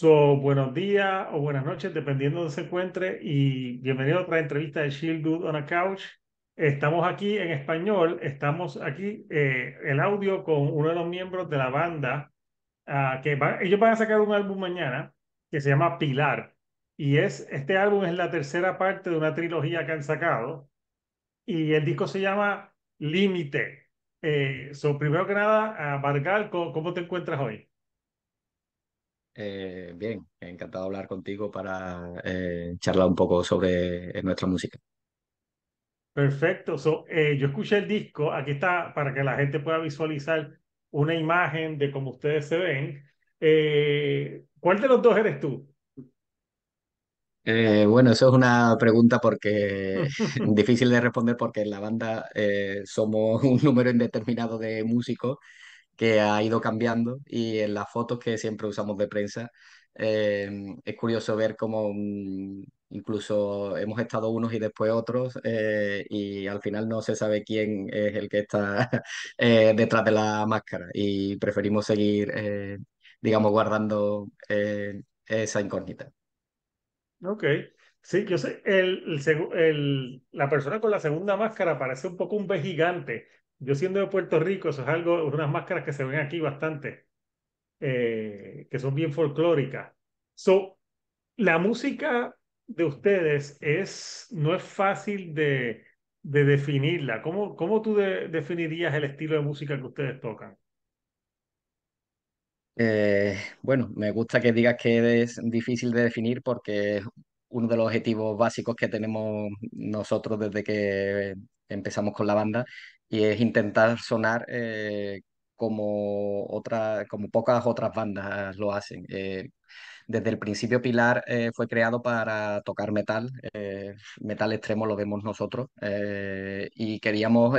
So, buenos días o buenas noches, dependiendo de donde se encuentre, y bienvenido a otra entrevista de Shield Dude on a Couch. Estamos aquí en español, estamos aquí eh, el audio con uno de los miembros de la banda, ah, que va, ellos van a sacar un álbum mañana que se llama Pilar, y es, este álbum es la tercera parte de una trilogía que han sacado, y el disco se llama Límite. Eh, so, primero que nada, Vargal, ah, ¿cómo te encuentras hoy? Eh, bien, encantado de hablar contigo para eh, charlar un poco sobre eh, nuestra música. Perfecto. yo escuché el disco. Aquí está para que la gente pueda visualizar una imagen de cómo ustedes se ven. ¿Cuál de los dos eres tú? bueno, eso es una pregunta porque difícil de responder porque en la banda somos un número indeterminado de músicos que ha ido cambiando y en las fotos que siempre usamos de prensa eh, es curioso ver cómo mm, incluso hemos estado unos y después otros eh, y al final no se sabe quién es el que está eh, detrás de la máscara y preferimos seguir, digamos, guardando esa incógnita. Ok, sí, yo sé, el, la persona con la segunda máscara parece un poco un ve gigante yo siendo de Puerto Rico, eso es algo, unas máscaras que se ven aquí bastante, eh, que son bien folclóricas. So, la música de ustedes es, no es fácil de, definirla. ¿Cómo, tú definirías el estilo de música que ustedes tocan? Eh, bueno, me gusta que digas que es difícil de definir porque es uno de los objetivos básicos que tenemos nosotros desde que empezamos con la banda y es intentar sonar eh, como, otra, como pocas otras bandas lo hacen. Eh, desde el principio Pilar eh, fue creado para tocar metal, metal extremo lo vemos nosotros, y queríamos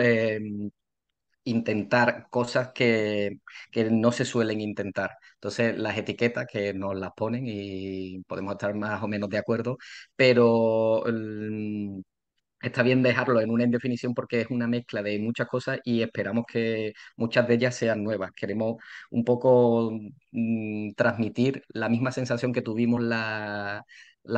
intentar cosas que, que, no se suelen intentar. Entonces, las etiquetas que nos las ponen y podemos estar más o menos de acuerdo, pero mm, Está bien dejarlo en una indefinición porque es una mezcla de muchas cosas y esperamos que muchas de ellas sean nuevas. Queremos un poco mm, transmitir la misma sensación que tuvimos las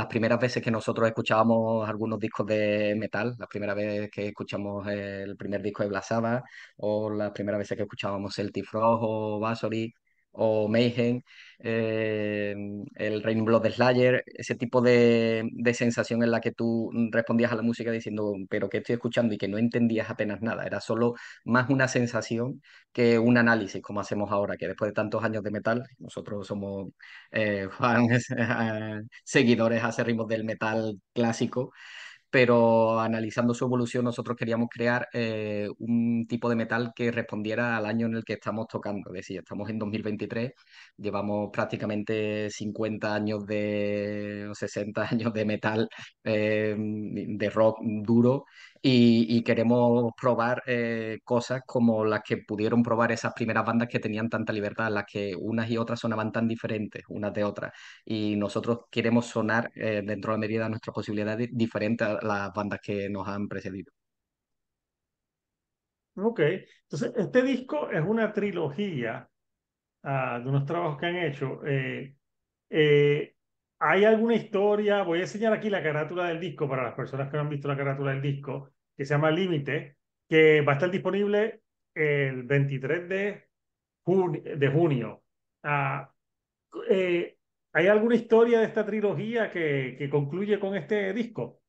primeras veces que nosotros escuchábamos algunos discos de metal, la primera vez que escuchamos el primer disco de Blasaba, o las primeras veces que escuchábamos Celtic Frost o Vasoli o Mayhem, eh, el Rainbow Blood Slayer, ese tipo de, sensación en la que tú respondías a la música diciendo, pero que estoy escuchando y que no entendías apenas nada, era solo más una sensación que un análisis, como hacemos ahora, que después de tantos años de metal, nosotros somos eh, fans, eh, seguidores, hace ritmos del metal clásico pero analizando su evolución nosotros queríamos crear eh, un tipo de metal que respondiera al año en el que estamos tocando, es decir, estamos en 2023, llevamos prácticamente 50 años de, 60 años de metal, eh, de rock duro, y, queremos probar eh, cosas como las que pudieron probar esas primeras bandas que tenían tanta libertad, las que unas y otras sonaban tan diferentes unas de otras. Y nosotros queremos sonar eh, dentro de la medida de nuestras posibilidades diferentes a las bandas que nos han precedido. Ok, entonces este disco es una trilogía ah, de unos trabajos que han hecho. Eh, hay alguna historia, voy a enseñar aquí la carátula del disco para las personas que no han visto la carátula del disco, que se llama Límite, que va a estar disponible el 23 de junio. Ah, eh, ¿Hay alguna historia de esta trilogía que, que concluye con este disco?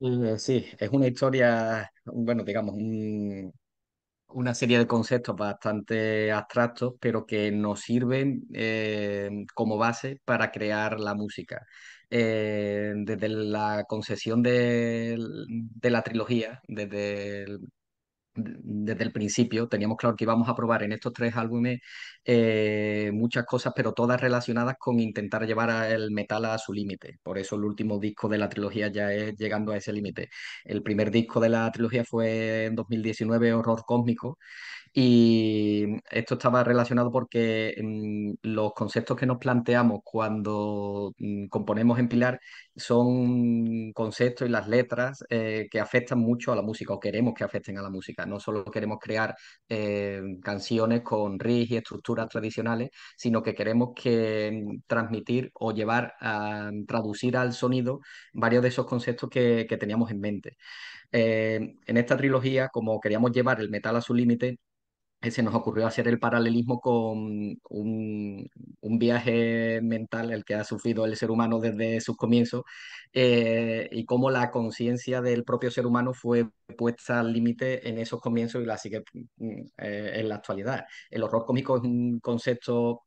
Eh, sí, es una historia, bueno, digamos, un, una serie de conceptos bastante abstractos, pero que nos sirven eh, como base para crear la música. Eh, desde la concesión de, de, la trilogía, desde el desde el principio teníamos claro que íbamos a probar en estos tres álbumes eh, muchas cosas, pero todas relacionadas con intentar llevar el metal a su límite. Por eso el último disco de la trilogía ya es llegando a ese límite. El primer disco de la trilogía fue en 2019, Horror Cósmico, y esto estaba relacionado porque mm, los conceptos que nos planteamos cuando mm, componemos en Pilar son conceptos y las letras eh, que afectan mucho a la música o queremos que afecten a la música. No solo queremos crear eh, canciones con riffs y estructuras tradicionales, sino que queremos que transmitir o llevar a traducir al sonido varios de esos conceptos que, que teníamos en mente. Eh, en esta trilogía, como queríamos llevar el metal a su límite, eh, se nos ocurrió hacer el paralelismo con un, viaje mental, el que ha sufrido el ser humano desde sus comienzos, eh, y cómo la conciencia del propio ser humano fue puesta al límite en esos comienzos y la sigue mm, eh, en la actualidad. El horror cómico es un concepto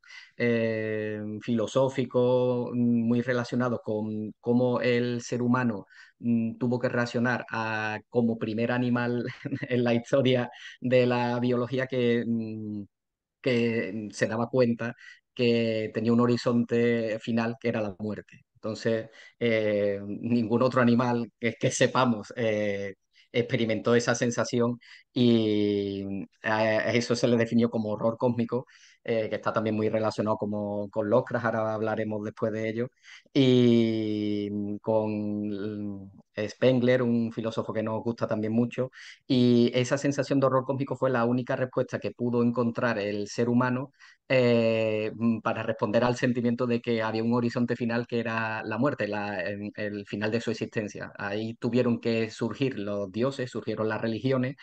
filosófico mm, muy relacionado con cómo el ser humano Mm, tuvo que reaccionar a, como primer animal en la historia de la biología que, mm, que se daba cuenta que tenía un horizonte final que era la muerte. Entonces, eh, ningún otro animal que, sepamos eh, experimentó esa sensación y mm, a eso se le definió como horror cósmico eh, que está también muy relacionado como, con Lovecraft, ahora hablaremos después de ello, y mm, con mm, Spengler, un filósofo que nos gusta también mucho, y esa sensación de horror cósmico fue la única respuesta que pudo encontrar el ser humano eh, mm, para responder al sentimiento de que había un horizonte final que era la muerte, el final de su existencia. Ahí tuvieron que surgir los dioses, surgieron las religiones,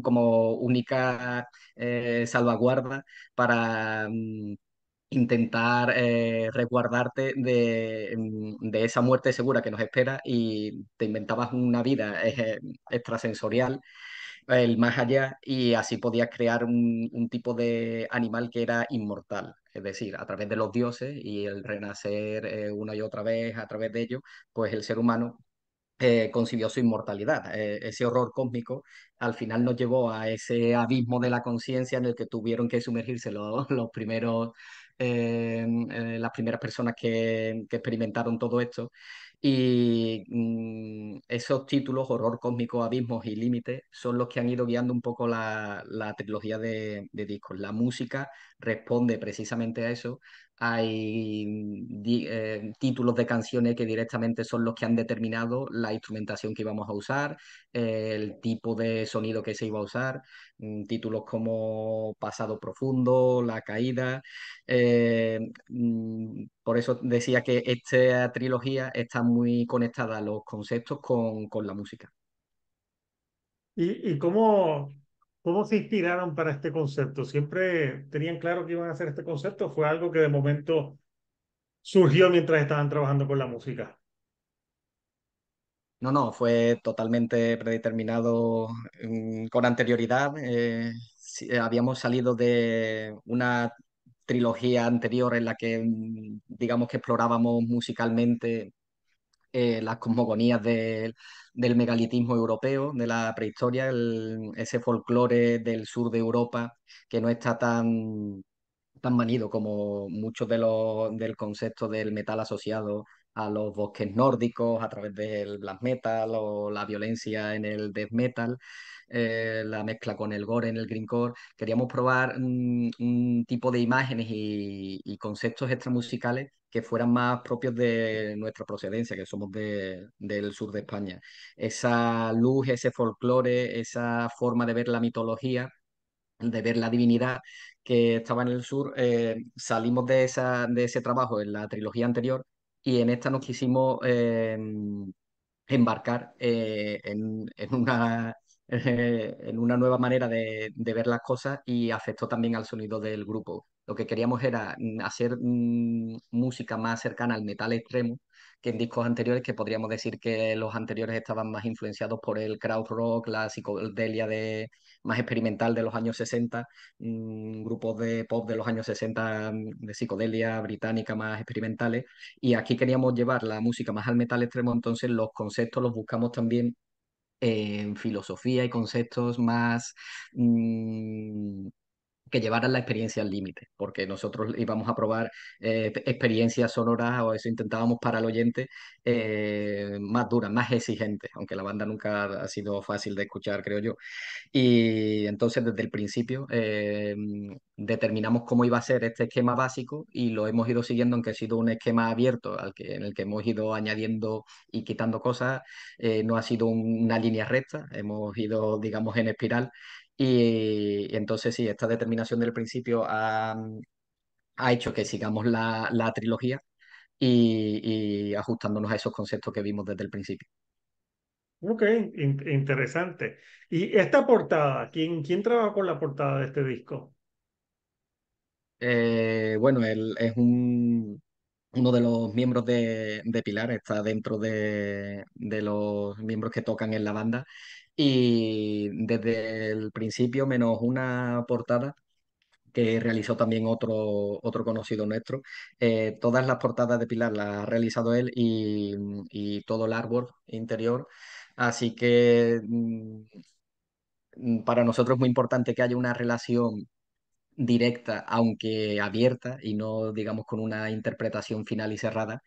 como única eh, salvaguarda para mm, intentar eh, resguardarte mm, de, esa muerte segura que nos espera y te inventabas una vida eh, extrasensorial el más allá y así podías crear un, tipo de animal que era inmortal. Es decir, a través de los dioses y el renacer una y otra vez a través de ellos, pues el ser humano eh, concibió su inmortalidad. Eh, ese horror cósmico al final nos llevó a ese abismo de la conciencia en el que tuvieron que sumergirse los, los primeros, eh, las primeras personas que, experimentaron todo esto. Y mm, esos títulos, horror cósmico, abismos y límites, son los que han ido guiando un poco la, la trilogía de, de discos. La música responde precisamente a eso, hay eh, títulos de canciones que directamente son los que han determinado la instrumentación que íbamos a usar, el tipo de sonido que se iba a usar, mm, títulos como Pasado Profundo, La Caída. Eh, mm, por eso decía que esta trilogía está muy conectada a los conceptos con, la música. ¿Y, y cómo, ¿Cómo se inspiraron para este concepto? ¿Siempre tenían claro que iban a hacer este concepto? ¿O ¿Fue algo que de momento surgió mientras estaban trabajando con la música? No, no, fue totalmente predeterminado mm, con anterioridad. Eh, eh, habíamos salido de una trilogía anterior en la que, mm, digamos que explorábamos musicalmente eh, las cosmogonías del megalitismo europeo, de la prehistoria, ese folclore del sur de Europa que no está tan, tan manido como muchos de del concepto del metal asociado a los bosques nórdicos a través del black metal o la violencia en el death metal, eh, la mezcla con el gore en el greencore. Queríamos probar mm, un tipo de imágenes y, conceptos extramusicales que fueran más propios de nuestra procedencia, que somos del sur de España. Esa luz, ese folclore, esa forma de ver la mitología, de ver la divinidad que estaba en el sur, eh, salimos de, esa, de ese trabajo en la trilogía anterior y en esta nos quisimos em, embarcar eh, en, una, en una nueva manera de, ver las cosas y afectó también al sonido del grupo. Lo que queríamos era mm, hacer mm, música más cercana al metal extremo que en discos anteriores, que podríamos decir que los anteriores estaban más influenciados por el crowd rock, la psicodelia más experimental de los años 60, mm, grupos de pop de los años 60 mm, de psicodelia británica más experimentales, y aquí queríamos llevar la música más al metal extremo, entonces los conceptos los buscamos también en filosofía y conceptos más... Mm, que llevaran la experiencia al límite, porque nosotros íbamos a probar eh, e-, experiencias sonoras, o eso intentábamos para el oyente, eh, más duras, más exigentes, aunque la banda nunca ha sido fácil de escuchar, creo yo. Y entonces desde el principio eh, determinamos cómo iba a ser este esquema básico y lo hemos ido siguiendo, aunque ha sido un esquema abierto al que, en el que hemos ido añadiendo y quitando cosas, eh, no ha sido una línea recta, hemos ido, digamos, en espiral. Y, entonces sí, esta determinación del principio ha, hecho que sigamos la, trilogía y, ajustándonos a esos conceptos que vimos desde el principio. Ok, interesante. ¿Y esta portada? ¿Quién, quién trabaja con la portada de este disco? Eh, bueno, él es un, uno de los miembros de, Pilar, está dentro de, los miembros que tocan en la banda y desde el principio, menos una portada que realizó también otro, otro conocido nuestro, eh, todas las portadas de Pilar las ha realizado él y, y todo el árbol interior. Así que mm, para nosotros es muy importante que haya una relación directa, aunque abierta y no, digamos, con una interpretación final y cerrada,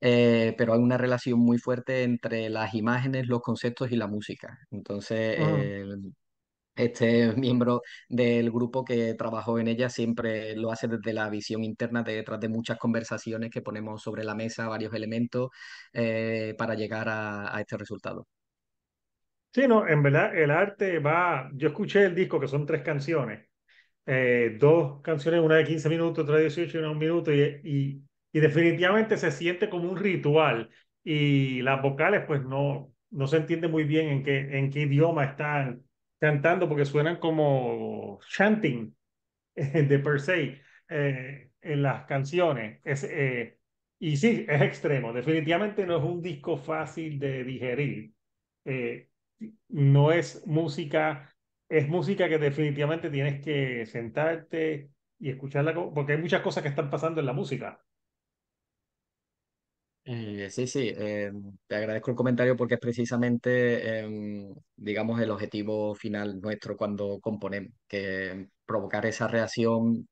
eh, pero hay una relación muy fuerte entre las imágenes, los conceptos y la música. Entonces, ah. eh, este miembro del grupo que trabajó en ella siempre lo hace desde la visión interna, detrás de muchas conversaciones que ponemos sobre la mesa, varios elementos eh, para llegar a, a este resultado. Sí, no, en verdad el arte va, yo escuché el disco que son tres canciones eh, dos canciones, una de 15 minutos, otra de 18 y una de un minuto, y, y, y, definitivamente se siente como un ritual. Y las vocales, pues no, no se entiende muy bien en qué, en qué idioma están cantando, porque suenan como chanting de per se eh, en las canciones. Es, eh, y sí, es extremo. Definitivamente no es un disco fácil de digerir. no es música es música que definitivamente tienes que sentarte y escucharla, porque hay muchas cosas que están pasando en la música. Eh, sí, sí, em, te agradezco el comentario porque es precisamente, em, digamos, el objetivo final nuestro cuando componemos, que provocar esa reacción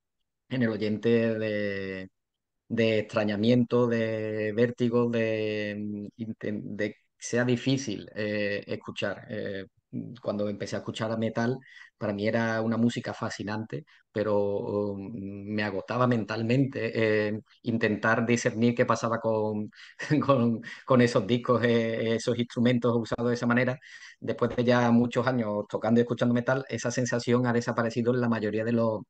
en el oyente de, extrañamiento, de vértigo, de, em, de que sea difícil eh, escuchar eh, Mm, cuando empecé a escuchar metal, para mí era una música fascinante, pero mm, me agotaba mentalmente eh, intentar discernir qué pasaba con, con, esos discos, eh, esos instrumentos usados de esa manera. Después de ya muchos años tocando y escuchando metal, esa sensación ha desaparecido en la mayoría de los,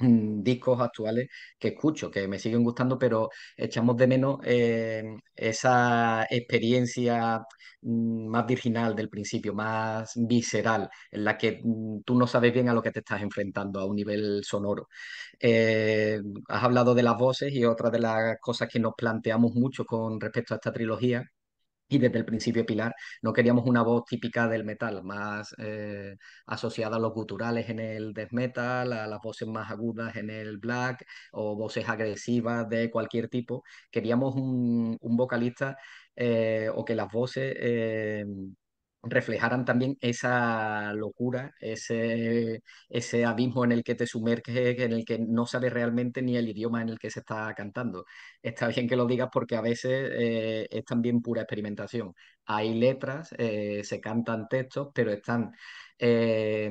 Mm, discos actuales que escucho, que me siguen gustando, pero echamos de menos eh, esa experiencia mm, más virginal del principio, más visceral, en la que mm, tú no sabes bien a lo que te estás enfrentando a un nivel sonoro. Eh, has hablado de las voces y otra de las cosas que nos planteamos mucho con respecto a esta trilogía y desde el principio Pilar no queríamos una voz típica del metal, más eh, asociada a los guturales en el death metal, a las voces más agudas en el black o voces agresivas de cualquier tipo. Queríamos un, vocalista eh, o que las voces... Eh, reflejaran también esa locura, ese, ese abismo en el que te sumerges, en el que no sabes realmente ni el idioma en el que se está cantando. Está bien que lo digas porque a veces eh, es también pura experimentación. Hay letras, eh, se cantan textos, pero están... Eh,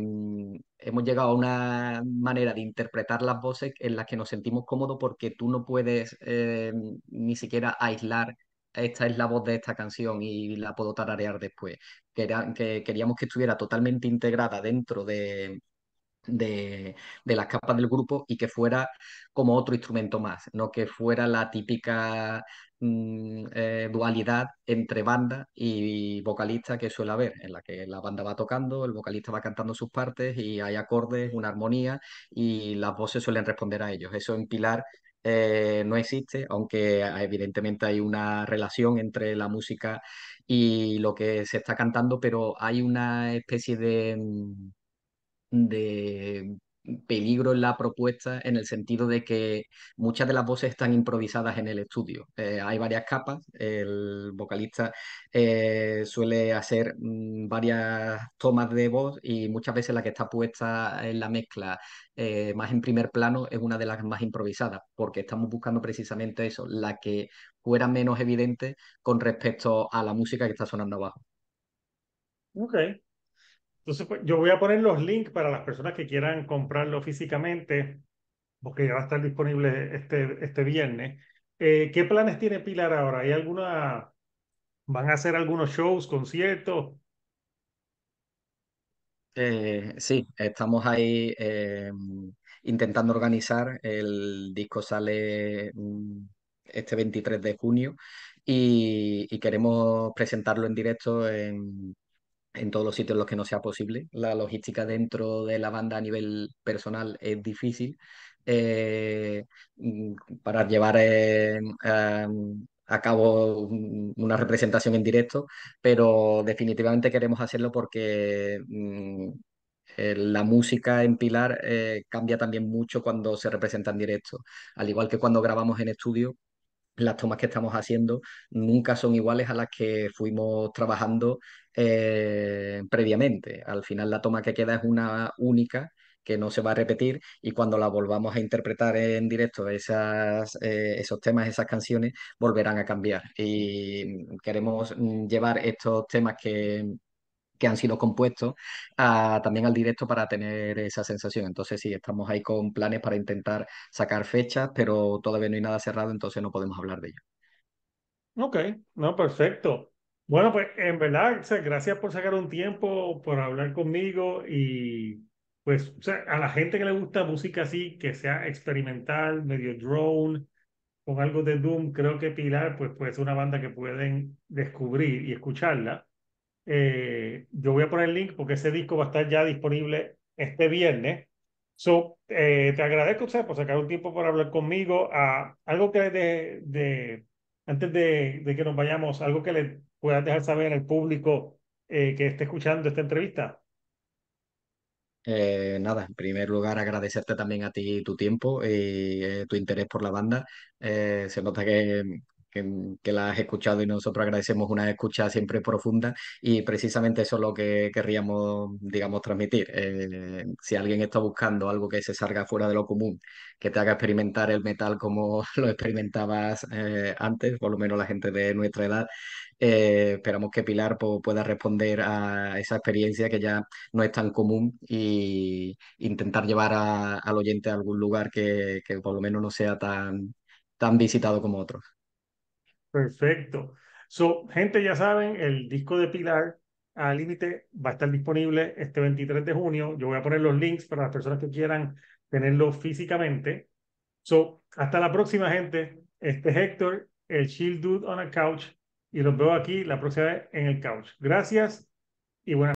hemos llegado a una manera de interpretar las voces en las que nos sentimos cómodos porque tú no puedes ni siquiera aislar esta es la voz de esta canción y la puedo tararear después. Que, que queríamos que estuviera totalmente integrada dentro de, las capas del grupo y que fuera como otro instrumento más, no que fuera la típica mm, eh, dualidad entre banda y vocalista que suele haber, en la que la banda va tocando, el vocalista va cantando sus partes y hay acordes, una armonía y las voces suelen responder a ellos. Eso en Pilar eh, no existe, aunque evidentemente hay una relación entre la música y lo que se está cantando, pero hay una especie de, mm, de peligro en la propuesta en el sentido de que muchas de las voces están improvisadas en el estudio. Eh, hay varias capas, vocalista eh, suele hacer mm, varias tomas de voz y muchas veces la que está puesta en la mezcla eh, más en primer plano es una de las más improvisadas, porque estamos buscando precisamente eso, la que fuera menos evidente con respecto a la música que está sonando abajo. Ok. Entonces, pues, yo voy a poner los links para las personas que quieran comprarlo físicamente, porque ya va a estar disponible este, este viernes. Eh, ¿Qué planes tiene Pilar ahora? ¿Hay alguna van a hacer algunos shows, conciertos. Eh, sí, estamos ahí eh, intentando organizar. El disco sale mm, este 23 de junio y, queremos presentarlo en directo en, todos los sitios en los que no sea posible. La logística dentro de la banda a nivel personal es difícil. Eh, mm, para llevar acabo cabo una representación en directo, pero definitivamente queremos hacerlo porque mm, eh, la música en Pilar eh, cambia también mucho cuando se representa en directo, al igual que cuando grabamos en estudio. Las tomas que estamos haciendo nunca son iguales a las que fuimos trabajando eh, previamente. Al final la toma que queda es una única que no se va a repetir y cuando la volvamos a interpretar en directo, esas, eh, esos temas, esas canciones, volverán a cambiar. Y queremos mm, llevar estos temas que, que han sido compuestos también al directo para tener esa sensación. Entonces sí, estamos ahí con planes para intentar sacar fechas, pero todavía no hay nada cerrado, entonces no podemos hablar de ello. Ok, no, perfecto. Bueno, pues en verdad, gracias por sacar un tiempo, por hablar conmigo y pues o sea, a la gente que le gusta música así, que sea experimental, medio drone, con algo de Doom, creo que Pilar pues, pues es una banda que pueden descubrir y escucharla. Eh, yo voy a poner el link porque ese disco va a estar ya disponible este viernes. So, eh, te agradezco o por sacar un tiempo para hablar conmigo. A ah, algo que de, de antes de, que nos vayamos, algo que le puedas dejar saber al público eh, que esté escuchando esta entrevista. Eh, nada, en primer lugar agradecerte también a ti tu tiempo y eh, tu interés por la banda. Eh, se nota que, que, la has escuchado y nosotros agradecemos una escucha siempre profunda y precisamente eso es lo que querríamos, digamos, transmitir. si alguien está buscando algo que se salga fuera de lo común, que te haga experimentar el metal como lo experimentabas antes, por lo menos la gente de nuestra edad, eh, esperamos que Pilar pues, pueda responder a esa experiencia que ya no es tan común y intentar llevar al oyente a algún lugar que, por lo menos no sea tan, tan visitado como otros. Perfecto. So, gente, ya saben, el disco de Pilar al límite va a estar disponible este 23 de junio. Yo voy a poner los links para las personas que quieran tenerlo físicamente. So, hasta la próxima, gente. Este es Héctor, el Chill Dude on a Couch y los veo aquí la próxima vez en el couch. Gracias y buenas